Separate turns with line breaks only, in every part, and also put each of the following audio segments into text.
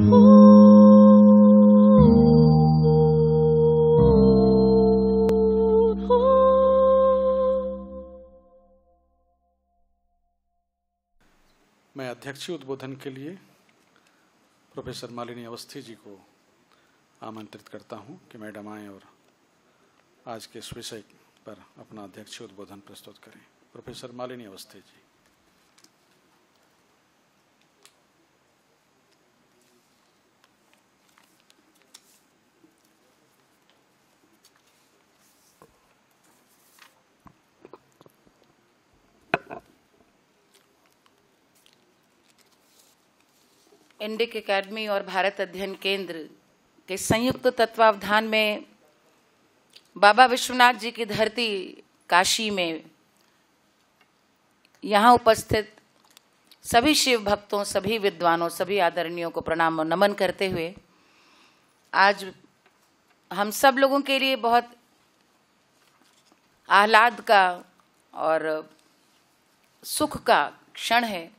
मैं अध्यक्षीय उद्बोधन के लिए प्रोफेसर मालिनी अवस्थी जी को आमंत्रित करता हूं कि मैडम आए और आज के इस विषय पर अपना अध्यक्षीय उद्बोधन प्रस्तुत करें professor Malini Awasthi ji Indic academy और भारत अध्ययन केंद्र के संयुक्त तत्वावधान में बाबा विश्वनाथ जी की धरती काशी में यहाँ उपस्थित सभी शिव भक्तों सभी विद्वानों सभी आदरणियों को प्रणाम और नमन करते हुए आज हम सब लोगों के लिए बहुत आह्लाद का और सुख का क्षण है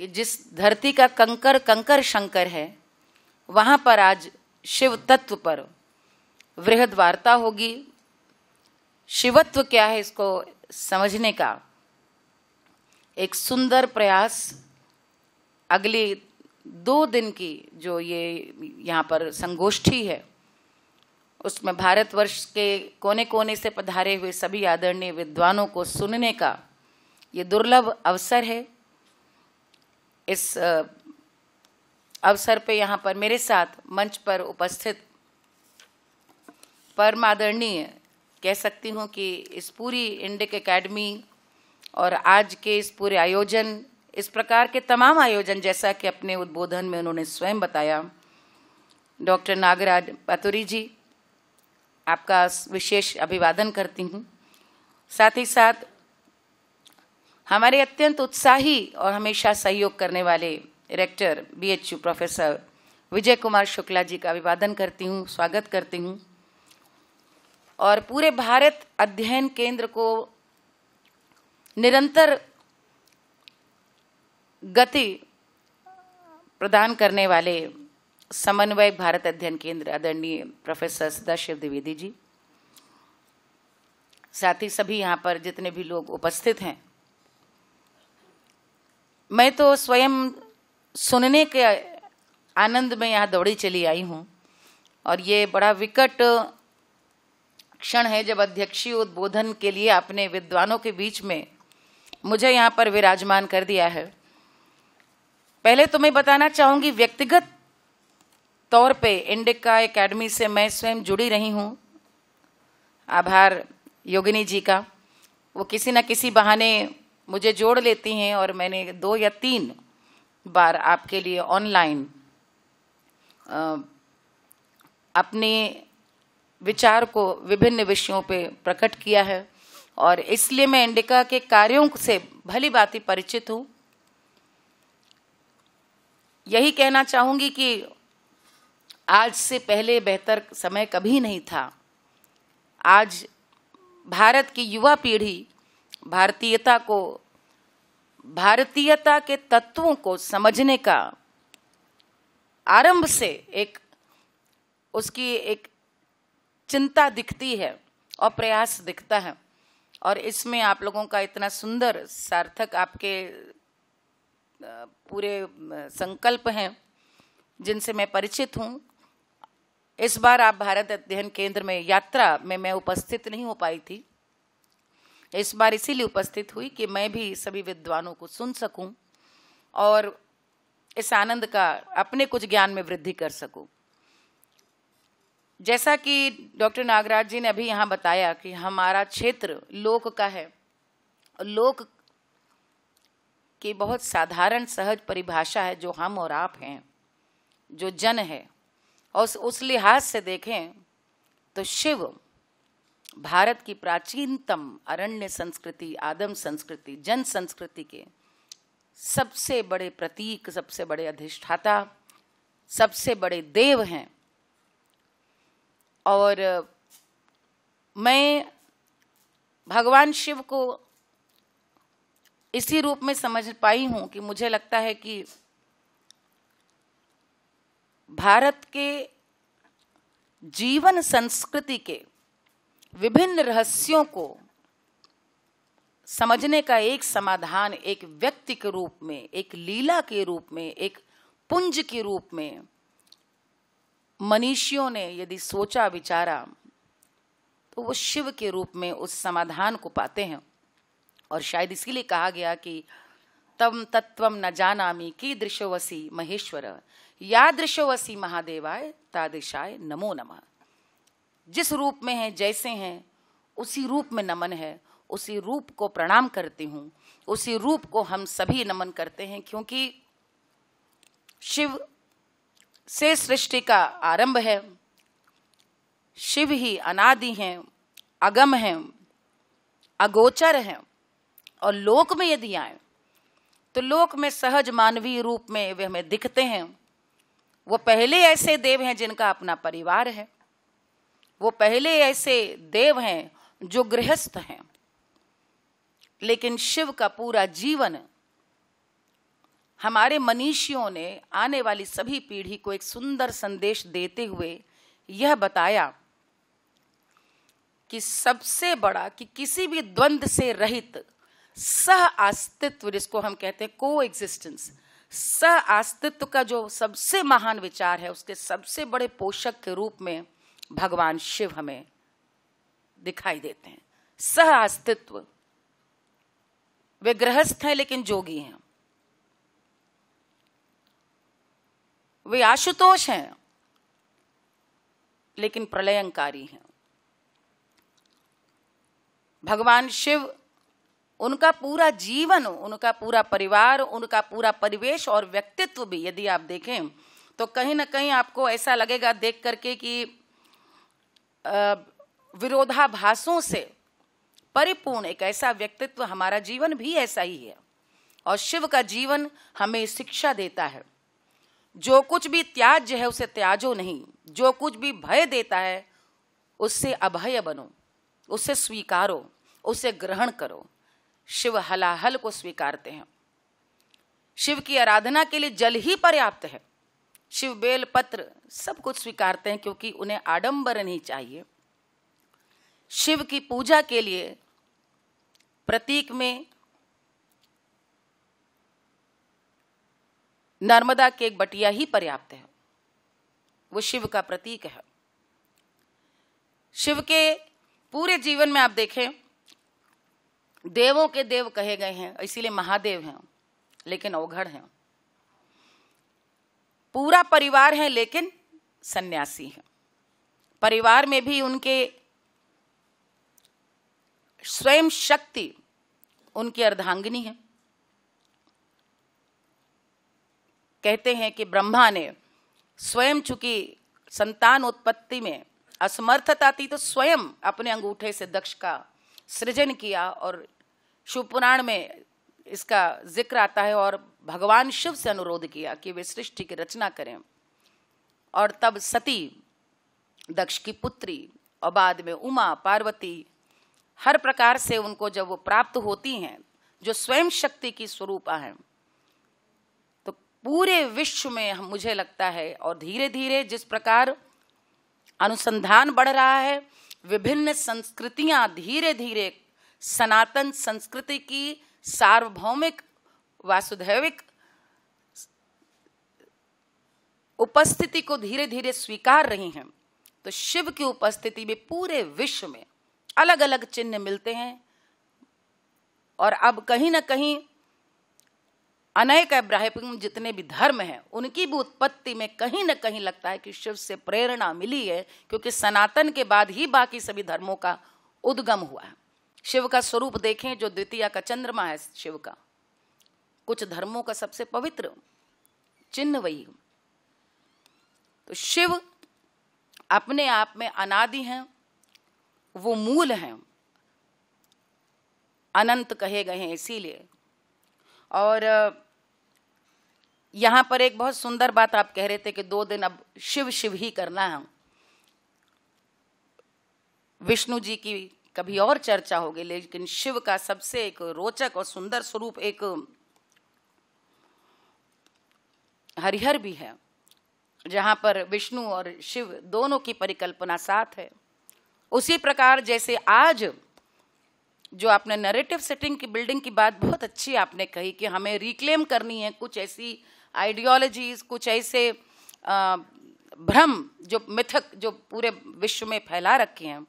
कि जिस धरती का कंकर कंकर शंकर है वहां पर आज शिव तत्व पर वृहद वार्ता होगी शिवत्व क्या है इसको समझने का एक सुंदर प्रयास अगले दो दिन की जो ये यहाँ पर संगोष्ठी है उसमें भारतवर्ष के कोने कोने से पधारे हुए सभी आदरणीय विद्वानों को सुनने का ये दुर्लभ अवसर है इस अवसर पे यहाँ पर मेरे साथ मंच पर उपस्थित परम आदरणीय कह सकती हूँ कि इस पूरी इंडिक एकेडमी और आज के इस पूरे आयोजन इस प्रकार के तमाम आयोजन जैसा कि अपने उद्बोधन में उन्होंने स्वयं बताया डॉक्टर नागराज पतुरी जी आपका विशेष अभिवादन करती हूँ साथ ही साथ हमारे अत्यंत उत्साही और हमेशा सहयोग करने वाले rector BHU professor Vijay Kumar Shukla ji का अभिवादन करती हूँ स्वागत करती हूँ और पूरे भारत अध्ययन केंद्र को निरंतर गति प्रदान करने वाले समन्वय भारत अध्ययन केंद्र आदरणीय प्रोफेसर सदाशिव द्विवेदी जी साथ ही सभी यहाँ पर जितने भी लोग उपस्थित हैं मैं तो स्वयं सुनने के आनंद में यहाँ दौड़ी चली आई हूँ और ये बड़ा विकट क्षण है जब अध्यक्षीय उद्बोधन के लिए आपने विद्वानों के बीच में मुझे यहाँ पर विराजमान कर दिया है पहले तो मैं बताना चाहूँगी व्यक्तिगत तौर पे इंडिका एकेडमी से मैं स्वयं जुड़ी रही हूँ आभार योगिनी जी का वो किसी न किसी बहाने मुझे जोड़ लेती हैं और मैंने दो या तीन बार आपके लिए ऑनलाइन अपने विचार को विभिन्न विषयों पे प्रकट किया है और इसलिए मैं इंडिका के कार्यों से भली भांति परिचित हूँ यही कहना चाहूँगी कि आज से पहले बेहतर समय कभी नहीं था आज भारत की युवा पीढ़ी भारतीयता को भारतीयता के तत्वों को समझने का आरंभ से एक उसकी एक चिंता दिखती है और प्रयास दिखता है और इसमें आप लोगों का इतना सुंदर सार्थक आपके पूरे संकल्प हैं जिनसे मैं परिचित हूँ इस बार आप भारत अध्ययन केंद्र में यात्रा में मैं उपस्थित नहीं हो पाई थी इस बार इसीलिए उपस्थित हुई कि मैं भी सभी विद्वानों को सुन सकूं और इस आनंद का अपने कुछ ज्ञान में वृद्धि कर सकूं जैसा कि डॉक्टर नागराज जी ने अभी यहाँ बताया कि हमारा क्षेत्र लोक का है लोक की बहुत साधारण सहज परिभाषा है जो हम और आप हैं जो जन है और उस लिहाज से देखें तो शिव भारत की प्राचीनतम अरण्य संस्कृति आदम संस्कृति जन संस्कृति के सबसे बड़े प्रतीक सबसे बड़े अधिष्ठाता सबसे बड़े देव हैं और मैं भगवान शिव को इसी रूप में समझ पाई हूं कि मुझे लगता है कि भारत के जीवन संस्कृति के विभिन्न रहस्यों को समझने का एक समाधान एक व्यक्ति के रूप में एक लीला के रूप में एक पुंज के रूप में मनीषियों ने यदि सोचा विचारा तो वो शिव के रूप में उस समाधान को पाते हैं और शायद इसीलिए कहा गया कि तम तत्व न जानामी की दृश्यवसी महेश्वर या दृश्यवसी महादेवाय तादृशाय नमो नमः जिस रूप में हैं जैसे हैं उसी रूप में नमन है उसी रूप को प्रणाम करती हूँ उसी रूप को हम सभी नमन करते हैं क्योंकि शिव से सृष्टि का आरंभ है शिव ही अनादि हैं अगम हैं अगोचर हैं और लोक में यदि आए तो लोक में सहज मानवीय रूप में वे हमें दिखते हैं वो पहले ऐसे देव हैं जिनका अपना परिवार है वो पहले ऐसे देव हैं जो गृहस्थ हैं लेकिन शिव का पूरा जीवन हमारे मनीषियों ने आने वाली सभी पीढ़ी को एक सुंदर संदेश देते हुए यह बताया कि सबसे बड़ा कि किसी भी द्वंद्व से रहित सह अस्तित्व जिसको हम कहते हैं को एग्जिस्टेंस सह अस्तित्व का जो सबसे महान विचार है उसके सबसे बड़े पोषक के रूप में भगवान शिव हमें दिखाई देते हैं सह अस्तित्व वे गृहस्थ हैं लेकिन जोगी हैं वे आशुतोष हैं लेकिन प्रलयंकारी हैं भगवान शिव उनका पूरा जीवन उनका पूरा परिवार उनका पूरा परिवेश और व्यक्तित्व भी यदि आप देखें तो कहीं ना कहीं आपको ऐसा लगेगा देख करके कि विरोधाभासों से परिपूर्ण एक ऐसा व्यक्तित्व हमारा जीवन भी ऐसा ही है और शिव का जीवन हमें शिक्षा देता है जो कुछ भी त्याज है उसे त्याजो नहीं जो कुछ भी भय देता है उससे अभय बनो उसे स्वीकारो उसे ग्रहण करो शिव हलाहल को स्वीकारते हैं शिव की आराधना के लिए जल ही पर्याप्त है शिव बेल पत्र सब कुछ स्वीकारते हैं क्योंकि उन्हें आडंबर नहीं चाहिए शिव की पूजा के लिए प्रतीक में नर्मदा के एक बटिया ही पर्याप्त है वो शिव का प्रतीक है शिव के पूरे जीवन में आप देखें देवों के देव कहे गए हैं इसीलिए महादेव हैं लेकिन अवघड़ हैं पूरा परिवार है लेकिन सन्यासी है परिवार में भी उनके स्वयं शक्ति उनकी अर्धांगिनी है कहते हैं कि ब्रह्मा ने स्वयं चूंकि संतान उत्पत्ति में असमर्थता थी तो स्वयं अपने अंगूठे से दक्ष का सृजन किया और शिवपुराण में इसका जिक्र आता है और भगवान शिव से अनुरोध किया कि वे सृष्टि की रचना करें और तब सती दक्ष की पुत्री और बाद में उमा पार्वती हर प्रकार से उनको जब वो प्राप्त होती हैं जो स्वयं शक्ति की स्वरूपा हैं तो पूरे विश्व में मुझे लगता है और धीरे धीरे जिस प्रकार अनुसंधान बढ़ रहा है विभिन्न संस्कृतियां धीरे धीरे सनातन संस्कृति की सार्वभौमिक वासुदैविक उपस्थिति को धीरे धीरे स्वीकार रही हैं तो शिव की उपस्थिति में पूरे विश्व में अलग अलग चिन्ह मिलते हैं और अब कहीं ना कहीं अनेक अब्राहिम जितने भी धर्म हैं उनकी भी उत्पत्ति में कहीं ना कहीं लगता है कि शिव से प्रेरणा मिली है क्योंकि सनातन के बाद ही बाकी सभी धर्मों का उद्गम हुआ है शिव का स्वरूप देखें जो द्वितीय का चंद्रमा है शिव का कुछ धर्मों का सबसे पवित्र चिन्ह वही तो शिव अपने आप में अनादि हैं वो मूल हैं अनंत कहे गए हैं इसीलिए और यहां पर एक बहुत सुंदर बात आप कह रहे थे कि दो दिन अब शिव शिव ही करना है विष्णु जी की कभी और चर्चा होगी लेकिन शिव का सबसे एक रोचक और सुंदर स्वरूप एक हरिहर भी है जहां पर विष्णु और शिव दोनों की परिकल्पना साथ है उसी प्रकार जैसे आज जो आपने नरेटिव सेटिंग की बिल्डिंग की बात बहुत अच्छी आपने कही कि हमें रिक्लेम करनी है कुछ ऐसी आइडियोलॉजीज कुछ ऐसे भ्रम जो मिथक जो पूरे विश्व में फैला रखे हैं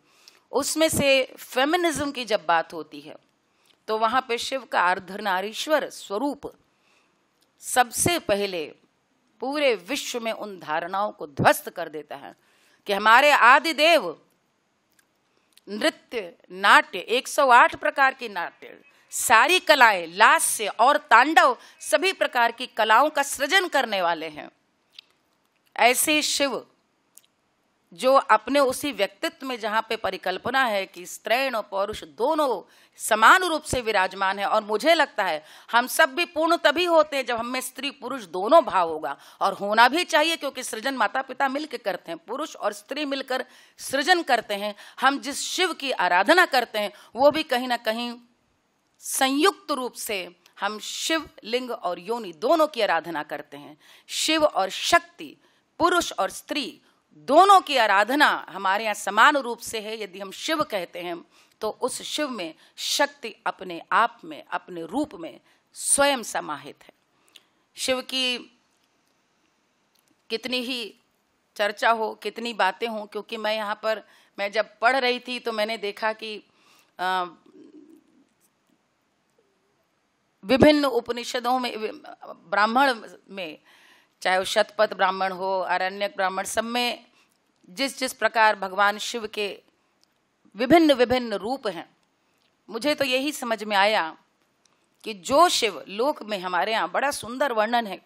उसमें से फेमिनिज्म की जब बात होती है तो वहां पे शिव का अर्धनारीश्वर स्वरूप सबसे पहले पूरे विश्व में उन धारणाओं को ध्वस्त कर देता है कि हमारे आदि देव नृत्य नाट्य 108 प्रकार की नाट्य सारी कलाएं लास्य और तांडव सभी प्रकार की कलाओं का सृजन करने वाले हैं ऐसे शिव जो अपने उसी व्यक्तित्व में जहाँ पे परिकल्पना है कि स्त्रैण और पौरुष दोनों समान रूप से विराजमान है और मुझे लगता है हम सब भी पूर्ण तभी होते हैं जब हमें स्त्री पुरुष दोनों भाव होगा और होना भी चाहिए क्योंकि सृजन माता पिता मिलकर करते हैं पुरुष और स्त्री मिलकर सृजन करते हैं हम जिस शिव की आराधना करते हैं वो भी कहीं ना कहीं संयुक्त रूप से हम शिव लिंग और योनि दोनों की आराधना करते हैं शिव और शक्ति पुरुष और स्त्री दोनों की आराधना हमारे यहाँ समान रूप से है यदि हम शिव कहते हैं तो उस शिव में शक्ति अपने आप में अपने रूप में स्वयं समाहित है शिव की कितनी ही चर्चा हो कितनी बातें हों क्योंकि मैं यहाँ पर मैं जब पढ़ रही थी तो मैंने देखा कि विभिन्न उपनिषदों में ब्राह्मण में चाहे वो शतपथ ब्राह्मण हो अरण्यक ब्राह्मण सब में जिस जिस प्रकार भगवान शिव के विभिन्न विभिन्न रूप हैं मुझे तो यही समझ में आया कि जो शिव लोक में हमारे यहाँ बड़ा सुंदर वर्णन है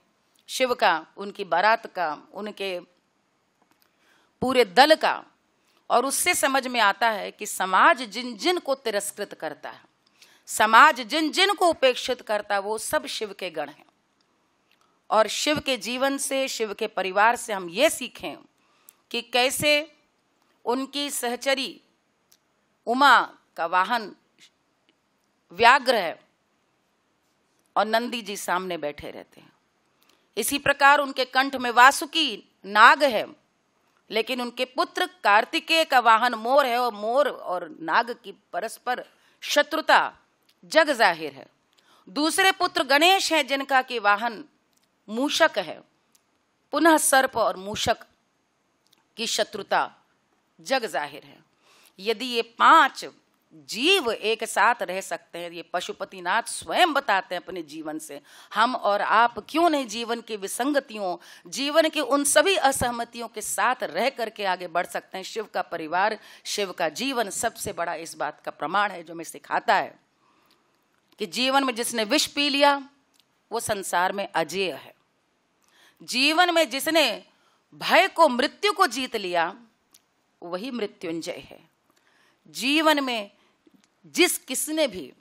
शिव का उनकी बारात का उनके पूरे दल का और उससे समझ में आता है कि समाज जिन जिन को तिरस्कृत करता है समाज जिन जिन को उपेक्षित करता है वो सब शिव के गण हैं और शिव के जीवन से शिव के परिवार से हम ये सीखें कि कैसे उनकी सहचरी उमा का वाहन व्याग्र है और नंदी जी सामने बैठे रहते हैं इसी प्रकार उनके कंठ में वासुकी नाग है लेकिन उनके पुत्र कार्तिकेय का वाहन मोर है और मोर और नाग की परस्पर शत्रुता जग जाहिर है दूसरे पुत्र गणेश हैं जिनका कि वाहन मूषक है पुनः सर्प और मूषक की शत्रुता जग जाहिर है यदि ये पांच जीव एक साथ रह सकते हैं ये पशुपतिनाथ स्वयं बताते हैं अपने जीवन से हम और आप क्यों नहीं जीवन की विसंगतियों जीवन के उन सभी असहमतियों के साथ रह करके आगे बढ़ सकते हैं शिव का परिवार शिव का जीवन सबसे बड़ा इस बात का प्रमाण है जो हमें सिखाता है कि जीवन में जिसने विष पी लिया वो संसार में अजेय है जीवन में जिसने भय को मृत्यु को जीत लिया वही मृत्युंजय है जीवन में जिस किसने भी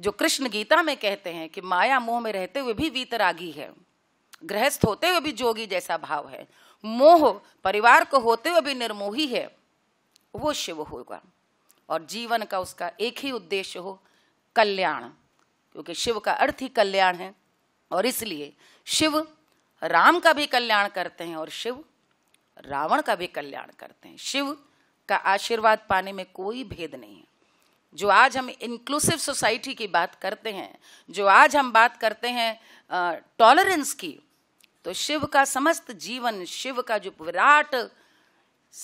जो कृष्ण गीता में कहते हैं कि माया मोह में रहते हुए भी वीतरागी है गृहस्थ होते हुए भी जोगी जैसा भाव है मोह परिवार को होते हुए भी निर्मोही है वो शिव होगा और जीवन का उसका एक ही उद्देश्य हो कल्याण क्योंकि शिव का अर्थ ही कल्याण है और इसलिए शिव राम का भी कल्याण करते हैं और शिव रावण का भी कल्याण करते हैं शिव का आशीर्वाद पाने में कोई भेद नहीं है जो आज हम इंक्लूसिव सोसाइटी की बात करते हैं जो आज हम बात करते हैं टॉलरेंस की तो शिव का समस्त जीवन शिव का जो विराट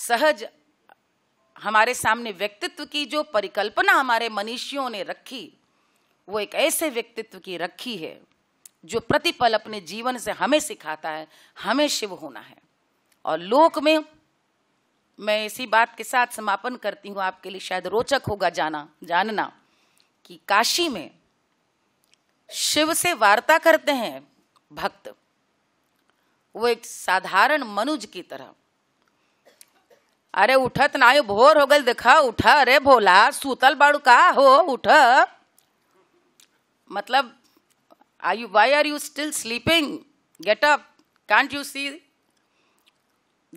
सहज हमारे सामने व्यक्तित्व की जो परिकल्पना हमारे मनीषियों ने रखी वो एक ऐसे व्यक्तित्व की रखी है जो प्रतिपल अपने जीवन से हमें सिखाता है हमें शिव होना है और लोक में मैं इसी बात के साथ समापन करती हूँ आपके लिए शायद रोचक होगा जाना जानना कि काशी में शिव से वार्ता करते हैं भक्त वो एक साधारण मनुज की तरह अरे उठत ना आयो भोर हो गल देखा उठा अरे भोला सूतल बाड़ू का हो उठ मतलब Are you, why are you still sleeping? Get up. Can't you see?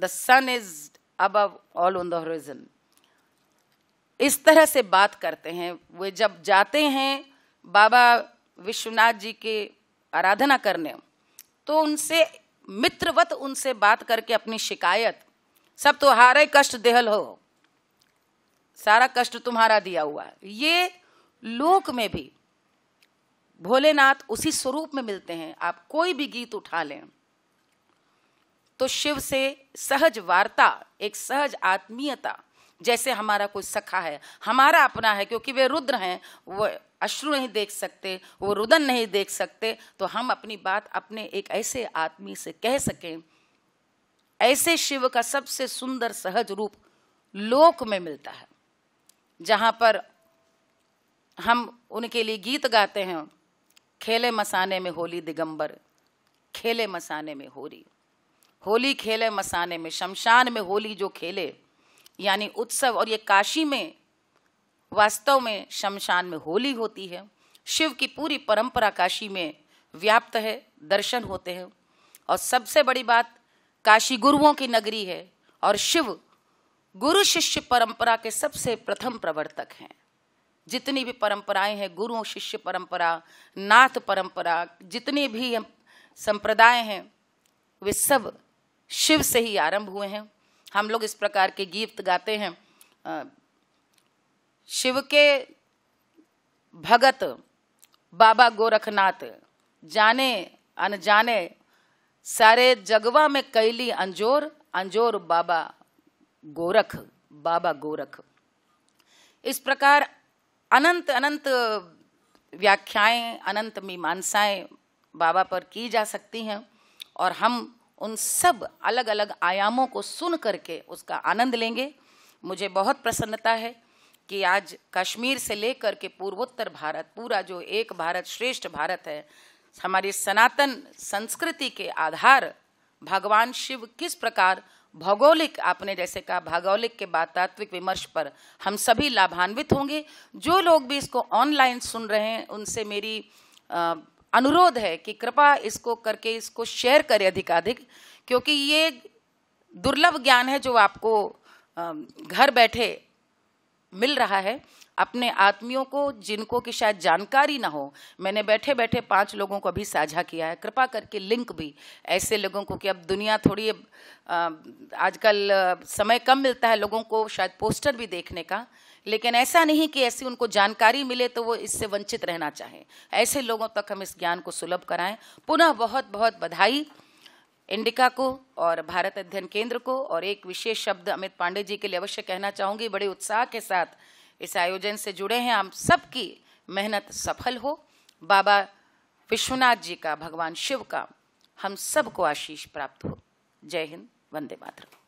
The sun is above all on the horizon. इस तरह से बात करते हैं वे जब जाते हैं बाबा विश्वनाथ जी के आराधना करने तो उनसे मित्रवत उनसे बात करके अपनी शिकायत सब तो हारे कष्ट देहल हो सारा कष्ट तुम्हारा दिया हुआ है ये लोक में भी भोलेनाथ उसी स्वरूप में मिलते हैं आप कोई भी गीत उठा लें तो शिव से सहज वार्ता एक सहज आत्मीयता जैसे हमारा कोई सखा है हमारा अपना है क्योंकि वे रुद्र हैं वो अश्रु नहीं देख सकते वो रुदन नहीं देख सकते तो हम अपनी बात अपने एक ऐसे आदमी से कह सकें ऐसे शिव का सबसे सुंदर सहज रूप लोक में मिलता है जहाँ पर हम उनके लिए गीत गाते हैं खेले मसाने में होली दिगंबर खेले मसाने में होली होली खेले मसाने में शमशान में होली जो खेले यानी उत्सव और ये काशी में वास्तव में शमशान में होली होती है शिव की पूरी परंपरा काशी में व्याप्त है दर्शन होते हैं और सबसे बड़ी बात काशी गुरुओं की नगरी है और शिव गुरु शिष्य परंपरा के सबसे प्रथम प्रवर्तक हैं जितनी भी परंपराएं हैं गुरु शिष्य परंपरा नाथ परंपरा जितनी भी संप्रदाय हैं वे सब शिव से ही आरंभ हुए हैं हम लोग इस प्रकार के गीत गाते हैं शिव के भगत बाबा गोरखनाथ जाने अनजाने सारे जगवा में कैली अंजोर अंजोर बाबा गोरख बाबा गोरख इस प्रकार अनंत अनंत व्याख्याएं अनंत मीमांसाएं बाबा पर की जा सकती हैं और हम उन सब अलग अलग आयामों को सुन करके उसका आनंद लेंगे मुझे बहुत प्रसन्नता है कि आज कश्मीर से लेकर के पूर्वोत्तर भारत पूरा जो एक भारत श्रेष्ठ भारत है हमारी सनातन संस्कृति के आधार भगवान शिव किस प्रकार भौगोलिक आपने जैसे कहा भौगोलिक के बाद तात्विक विमर्श पर हम सभी लाभान्वित होंगे जो लोग भी इसको ऑनलाइन सुन रहे हैं उनसे मेरी आ, अनुरोध है कि कृपा इसको करके इसको शेयर करें अधिकाधिक क्योंकि ये दुर्लभ ज्ञान है जो आपको घर बैठे मिल रहा है अपने आत्मियों को जिनको कि शायद जानकारी ना हो मैंने बैठे बैठे पांच लोगों को अभी साझा किया है कृपा करके लिंक भी ऐसे लोगों को कि अब दुनिया थोड़ी आजकल समय कम मिलता है लोगों को शायद पोस्टर भी देखने का लेकिन ऐसा नहीं कि ऐसी उनको जानकारी मिले तो वो इससे वंचित रहना चाहें ऐसे लोगों तक हम इस ज्ञान को सुलभ कराएं पुनः बहुत बहुत बधाई इंडिका को और भारत अध्ययन केंद्र को और एक विशेष शब्द अमित पांडे जी के लिए अवश्य कहना चाहूँगी बड़े उत्साह के साथ इस आयोजन से जुड़े हैं हम सबकी मेहनत सफल हो बाबा विश्वनाथ जी का भगवान शिव का हम सबको आशीष प्राप्त हो जय हिंद वंदे मातरम